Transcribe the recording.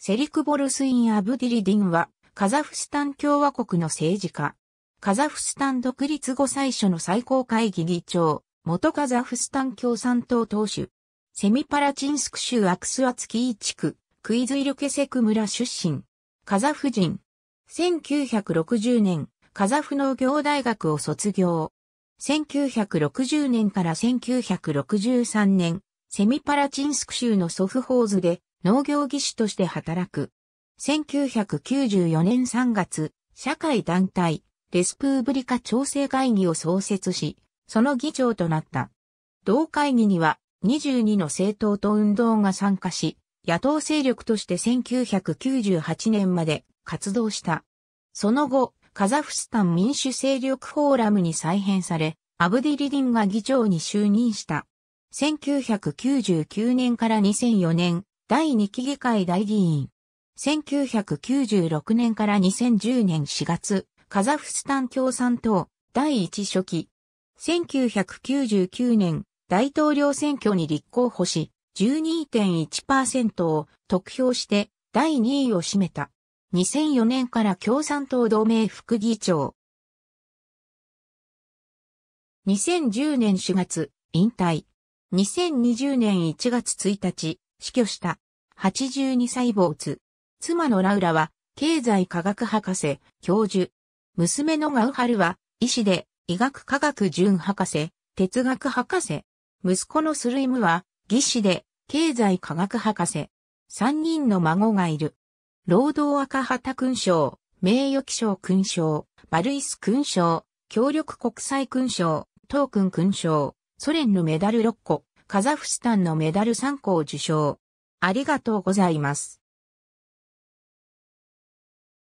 セリクボルスイン・アブディリディンは、カザフスタン共和国の政治家。カザフスタン独立後最初の最高会議議長、元カザフスタン共産党党首。セミパラチンスク州アクスアツキー地区、クイズイルケセク村出身。カザフ人。1960年、カザフ農業大学を卒業。1960年から1963年、セミパラチンスク州のソフホーズで農業技師として働く。1994年3月、社会団体、レスプーブリカ調整会議を創設し、その議長となった。同会議には22の政党と運動が参加し、野党勢力として1998年まで活動した。その後、カザフスタン民主勢力フォーラムに再編され、アブディリリンが議長に就任した。1999年から2004年、第2期議会大議員。1996年から2010年4月、カザフスタン共産党第1書記。1999年、大統領選挙に立候補し、12.1%を得票して第2位を占めた。2004年から共産党同盟副議長。2010年4月、引退。2020年1月1日、死去した。82歳没。妻のラウラは、経済科学博士、教授。娘のガウハルは、医師で、医学科学準博士、哲学博士。息子のスルイムは、技師で、経済科学博士。三人の孫がいる。労働赤旗勲章、名誉記章勲章、バルイス勲章、協力国際勲章、トークン勲章、ソ連のメダル6個、カザフスタンのメダル3個を受賞。ありがとうございます。